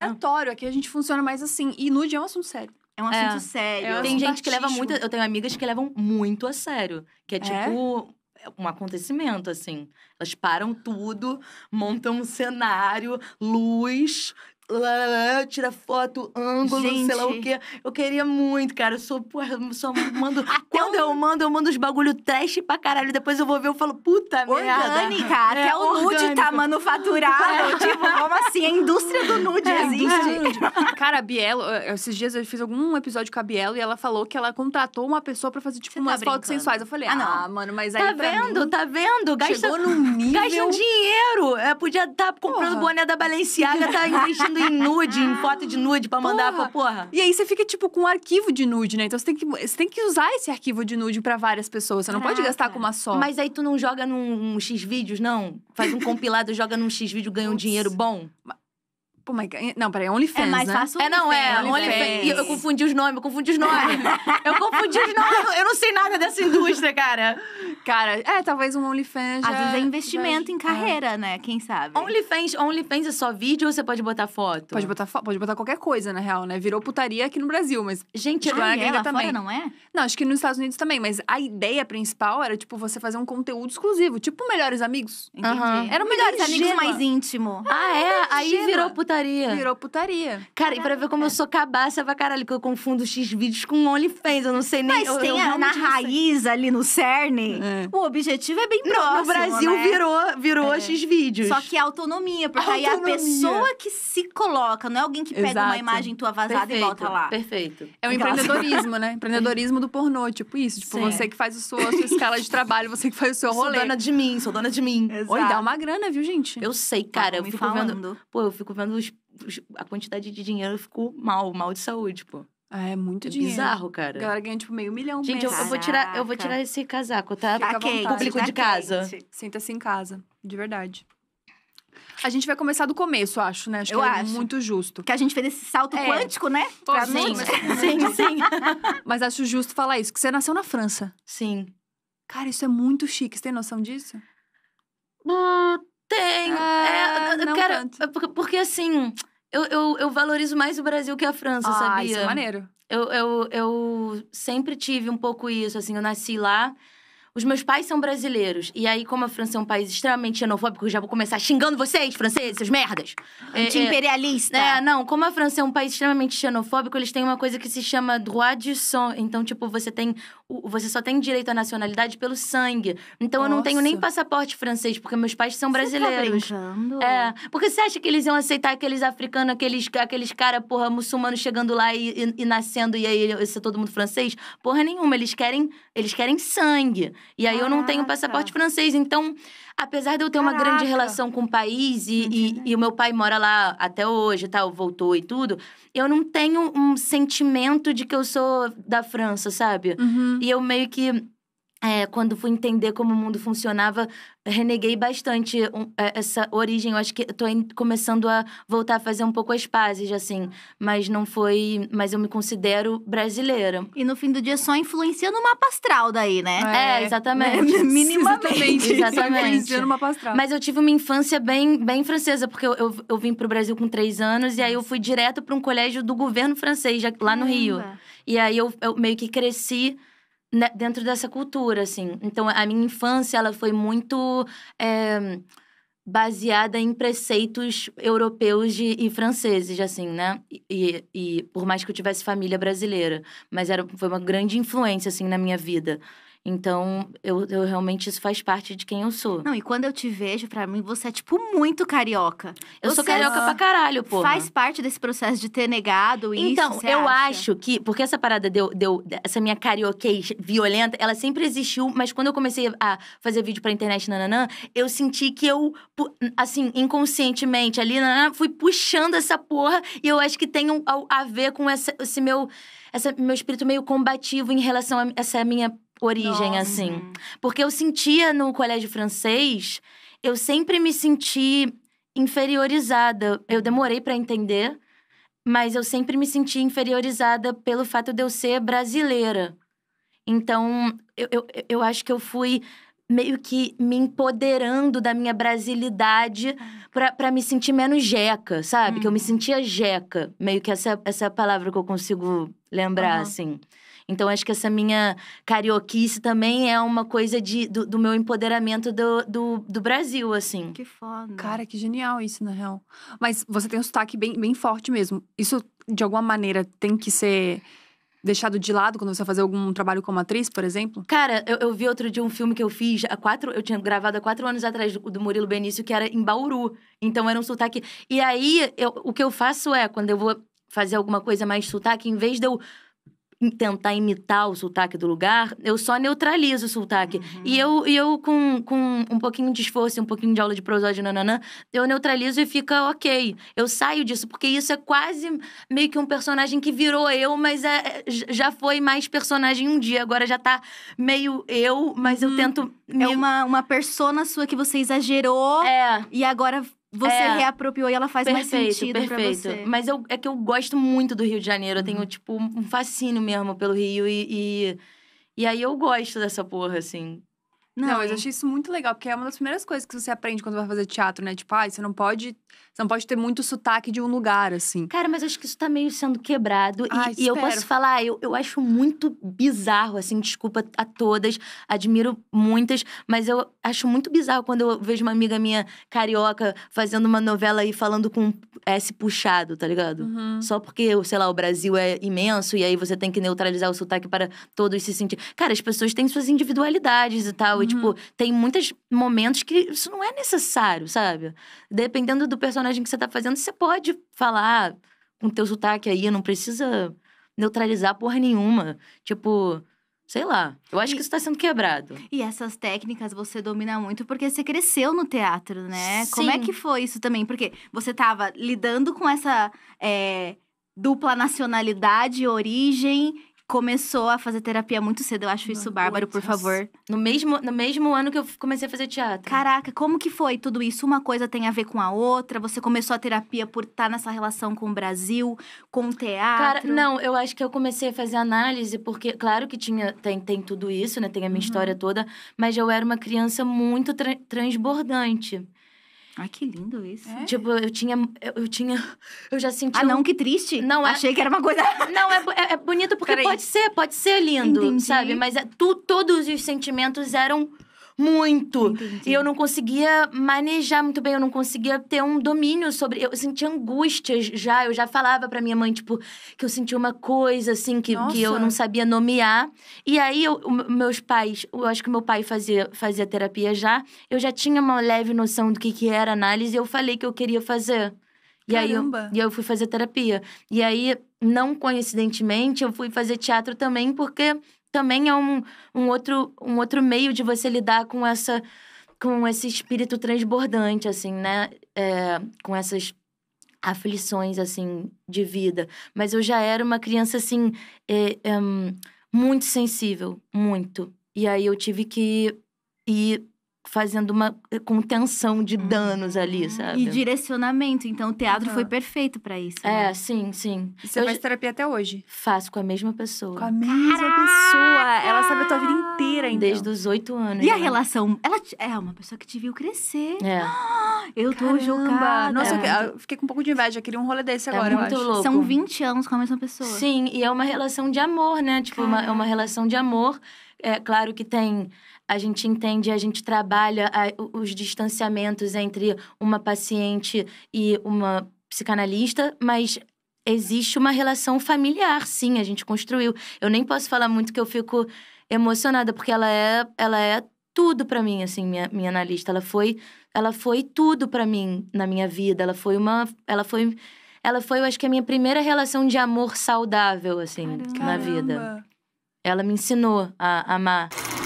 aleatório. Aqui a gente funciona mais assim. E nude é um assunto sério. É um é. assunto é. sério. É um tem assunto gente artístico. que leva muito. Eu tenho amigas que levam muito a sério. Que é, é? tipo é um acontecimento, assim. Elas param tudo, montam um cenário, luz, lá, lá, tira foto, ângulo, Gente. sei lá o quê. Eu queria muito, cara. Eu sou, porra, eu só mando. quando eu mando, eu mando os bagulho trash pra caralho. Depois eu vou ver, eu falo, puta orgânica, merda. Orgânica, é, até é, o orgânico. nude tá manufaturado. tipo, como assim? A indústria do nude é, existe. É. cara, a Bielo, esses dias eu fiz algum episódio com a Bielo e ela falou que ela contratou uma pessoa pra fazer, tipo, Você tá umas fotos sensuais. Eu falei, ah, não. ah, mano, mas tá aí. Tá vendo, mim, tá vendo? Gasta, Chegou num nível. Gasta dinheiro. Eu é, podia estar tá comprando Porra. boné da Balenciaga, tá investindo em nude, em foto de nude pra mandar porra. pra porra. E aí você fica, tipo, com um arquivo de nude, né? Então você tem que, você tem que usar esse arquivo de nude pra várias pessoas. Você não pode gastar com uma só. Mas aí tu não joga num um X-Vídeos, não? Faz um compilado, joga num X-Vídeo, ganha um dinheiro bom? Pô, mas... Não, peraí, é OnlyFans, É mais né? fácil É, não, é. OnlyFans. É eu, eu confundi os nomes, eu confundi os nomes. eu confundi os nomes. Eu não sei nada dessa indústria, cara. Cara, é, talvez um OnlyFans. Às vezes é investimento já... em carreira, é. né? Quem sabe? OnlyFans, OnlyFans é só vídeo ou você pode botar foto? Pode botar foto, pode botar qualquer coisa, na real, né? Virou putaria aqui no Brasil, mas. Gente, ah, é? lá na gringa também. Fora, não é? Não, acho que nos Estados Unidos também, mas a ideia principal era, tipo, você fazer um conteúdo exclusivo, tipo Melhores Amigos. Entendi. Uhum. Era o Melhores, Amigos mais íntimo. Ah, é? aí virou putaria. Virou putaria. Cara, e pra ver como eu sou cabaça pra caralho, que eu confundo X vídeos com OnlyFans, eu não sei nem. Mas eu, tem eu a, na raiz ali no cerne. É. O objetivo é bem próximo. No, Brasil né? virou, virou é. esses vídeos. Só que é autonomia, porque autonomia. aí a pessoa que se coloca, não é alguém que pega Exato. uma imagem tua vazada Perfeito. e volta lá. Perfeito. É o empreendedorismo, né? Empreendedorismo do pornô, tipo isso. Tipo, Sim. você que faz o seu, a sua escala de trabalho, você que faz o seu rolê. Sou dona de mim, sou dona de mim. Exato. Oi, dá uma grana, viu, gente? Eu sei, cara. Tá eu fico falando. vendo. Pô, eu fico vendo os a quantidade de dinheiro eu fico mal, mal de saúde, pô. Ah, é muito é dinheiro. Bizarro, cara. A galera ganha tipo meio milhão Gente, eu, eu, vou tirar, eu vou tirar esse casaco, tá? Fica Fica público tá de casa. Senta-se em casa, de verdade. A gente vai começar do começo, acho, né? Acho eu que é muito justo. Que a gente fez esse salto é. quântico, né? Pô, pra sim. sim, sim. Mas acho justo falar isso, que você nasceu na França. Sim. Cara, isso é muito chique. Você tem noção disso? Uh, tenho. Ah, é, não cara, tanto. É porque assim eu, eu, eu valorizo mais o Brasil que a França, ah, sabia? Isso é maneiro. Eu, eu, eu sempre tive um pouco isso, assim, eu nasci lá. Os meus pais são brasileiros. E aí, como a França é um país extremamente xenofóbico, eu já vou começar xingando vocês, franceses, seus merdas. É, é, Anti-imperialista. É, é, não, como a França é um país extremamente xenofóbico, eles têm uma coisa que se chama droit du sang. Então, tipo, você tem você só tem direito à nacionalidade pelo sangue. Então Nossa. eu não tenho nem passaporte francês, porque meus pais são brasileiros. Você tá brincando? é. Porque você acha que eles iam aceitar aqueles africanos, aqueles, aqueles caras, porra, muçulmanos chegando lá e, e, e, nascendo e aí ser todo mundo francês? Porra nenhuma, eles querem, eles querem sangue. E aí Caraca. eu não tenho passaporte francês. Então, apesar de eu ter Caraca. uma grande relação com o país e, uhum. e, o meu pai mora lá até hoje tal, tá, voltou e tudo, eu não tenho um sentimento de que eu sou da França, sabe? Uhum. E eu meio que é, quando fui entender como o mundo funcionava, reneguei bastante é, essa origem. Eu acho que estou começando a voltar a fazer um pouco as pazes, assim. Mas não foi. Mas eu me considero brasileira. E no fim do dia só influenciando o mapa astral daí, né? É, é exatamente. Minimamente. Exatamente. astral. Mas eu tive uma infância bem, bem francesa, porque eu, eu, eu vim pro Brasil com três anos e aí eu fui direto para um colégio do governo francês, lá no Rio. E aí eu, eu meio que cresci dentro dessa cultura, assim. Então, a minha infância, ela foi muito é, baseada em preceitos europeus de, e franceses, assim, né? E, e, por mais que eu tivesse família brasileira, mas era, foi uma grande influência, assim, na minha vida. Então, eu, eu realmente isso faz parte de quem eu sou. Não, e quando eu te vejo, para mim, você é, tipo, muito carioca. Eu você sou carioca é... pra caralho, pô. Faz parte desse processo de ter negado isso. Então, eu acha? acho que. Porque essa parada deu. deu essa minha carioquez violenta, ela sempre existiu, mas quando eu comecei a fazer vídeo pra internet, nananã, eu senti que eu, assim, inconscientemente ali, nananã, fui puxando essa porra e eu acho que tem a, a ver com essa, esse meu. Esse meu espírito meio combativo em relação a essa minha origem, Nossa. assim. Porque eu sentia no colégio francês, eu sempre me senti inferiorizada. Eu uhum. demorei para entender, mas eu sempre me senti inferiorizada pelo fato de eu ser brasileira. Então, eu, eu, eu acho que eu fui meio que me empoderando da minha brasilidade ah. para me sentir menos jeca, sabe? Hum. Que eu me uhum. sentia jeca. Meio que essa, essa é a palavra que eu consigo lembrar, uhum. assim. Então, acho que essa minha carioquice também é uma coisa de, do, do meu empoderamento do, do, do, Brasil, assim. Que foda. Cara, que genial isso, na real. Mas você tem um sotaque bem, bem forte mesmo. Isso, de alguma maneira, tem que ser deixado de lado quando você vai fazer algum trabalho como atriz, por exemplo? Cara, eu, eu, vi outro dia um filme que eu fiz há quatro. Eu tinha gravado há quatro anos atrás do, do Murilo Benício, que era em Bauru. Então era um sotaque. E aí, eu, o que eu faço é, quando eu vou fazer alguma coisa mais sotaque, em vez de eu tentar imitar o sotaque do lugar, eu só neutralizo o sotaque. Uhum. E eu, e eu com, com um pouquinho de esforço, um pouquinho de aula de prosódia, nananã, eu neutralizo e fica ok. Eu saio disso, porque isso é quase meio que um personagem que virou eu, mas é, é já foi mais personagem um dia. Agora já tá meio eu, mas uhum. eu tento... É me... É uma, uma persona sua que você exagerou é. e agora você é, reapropriou e ela faz perfeito, mais sentido perfeito. pra você. Mas eu, é que eu gosto muito do Rio de Janeiro. Eu tenho, uhum. tipo, um fascínio mesmo pelo Rio. E, e, e aí eu gosto dessa porra, assim. Não, não mas eu achei isso muito legal, porque é uma das primeiras coisas que você aprende quando vai fazer teatro, né? Tipo, ah, você não pode. Você não pode ter muito sotaque de um lugar, assim. Cara, mas acho que isso tá meio sendo quebrado. Ai, e, e, eu posso falar, eu, eu acho muito bizarro, assim, desculpa a todas, admiro muitas, mas eu acho muito bizarro quando eu vejo uma amiga minha carioca fazendo uma novela e falando com S puxado, tá ligado? Uhum. Só porque, sei lá, o Brasil é imenso e aí você tem que neutralizar o sotaque para todos se sentir. Cara, as pessoas têm suas individualidades e tal. Uhum. Tipo, uhum. tem muitos momentos que isso não é necessário, sabe? Dependendo do personagem que você tá fazendo, você pode falar com teu sotaque aí, não precisa neutralizar porra nenhuma. Tipo, sei lá. Eu acho e, que isso tá sendo quebrado. E essas técnicas você domina muito porque você cresceu no teatro, né? Sim. Como é que foi isso também? Porque você tava lidando com essa. É, dupla nacionalidade, origem começou a fazer terapia muito cedo. Eu acho Não, isso bárbaro, por favor. No mesmo, no mesmo ano que eu comecei a fazer teatro. Caraca, como que foi tudo isso? Uma coisa tem a ver com a outra? Você começou a terapia por estar tá nessa relação com o Brasil, com o teatro? Cara, não, eu acho que eu comecei a fazer análise porque, claro que tinha, tem, tem tudo isso, né? Tem a minha uhum. história toda, mas eu era uma criança muito tra transbordante. Ai, que lindo isso. É? Tipo, eu tinha. Eu, eu, tinha. Eu já senti. Ah, um... não, que triste. Não é... Achei que era uma coisa. Não, é, é, é bonito porque Peraí. pode ser, pode ser lindo, Entendi. sabe? Mas é, tu, todos os sentimentos eram muito. Entendi. E eu não conseguia manejar muito bem, eu não conseguia ter um domínio sobre. Eu sentia angústias já, eu já falava pra minha mãe, tipo, que eu sentia uma coisa, assim, que, que eu não sabia nomear. E aí, eu, meus pais, eu acho que meu pai fazia, fazia terapia já, eu já tinha uma leve noção do que, que era análise e eu falei que eu queria fazer. E aí, eu, e eu fui fazer terapia. E aí, não coincidentemente, eu fui fazer teatro também, porque também é um, um, outro, um outro meio de você lidar com essa com esse espírito transbordante, assim, né? É, com essas aflições, assim, de vida. Mas eu já era uma criança, assim, é, é, muito sensível, muito. E aí eu tive que ir fazendo uma eh, contenção de hum. danos ali, sabe? E direcionamento. Então, o teatro uhum. foi perfeito para isso. É, né? É, sim, sim. E você eu faz terapia até hoje? Faço com a mesma pessoa. Com a mesma Caraca! pessoa. Ela sabe a tua vida inteira, então. Desde os oito anos. E né? a relação? Ela é uma pessoa que te viu crescer. É. Eu tô Caramba. jogada. Nossa, é. eu fiquei com um pouco de inveja. Eu queria um rolê desse é agora, é muito Louco. São 20 anos com a mesma pessoa. Sim, e é uma relação de amor, né? Tipo, uma, é uma relação de amor. É claro que tem a gente entende, a gente trabalha a, os distanciamentos entre uma paciente e uma psicanalista, mas existe uma relação familiar, sim, a gente construiu. Eu nem posso falar muito que eu fico emocionada, porque ela é, ela é tudo para mim, assim, minha, minha analista. Ela foi, ela foi tudo para mim na minha vida. Ela foi uma, ela foi, ela foi, eu acho que a minha primeira relação de amor saudável, assim, Caramba. na vida. Ela me ensinou a amar.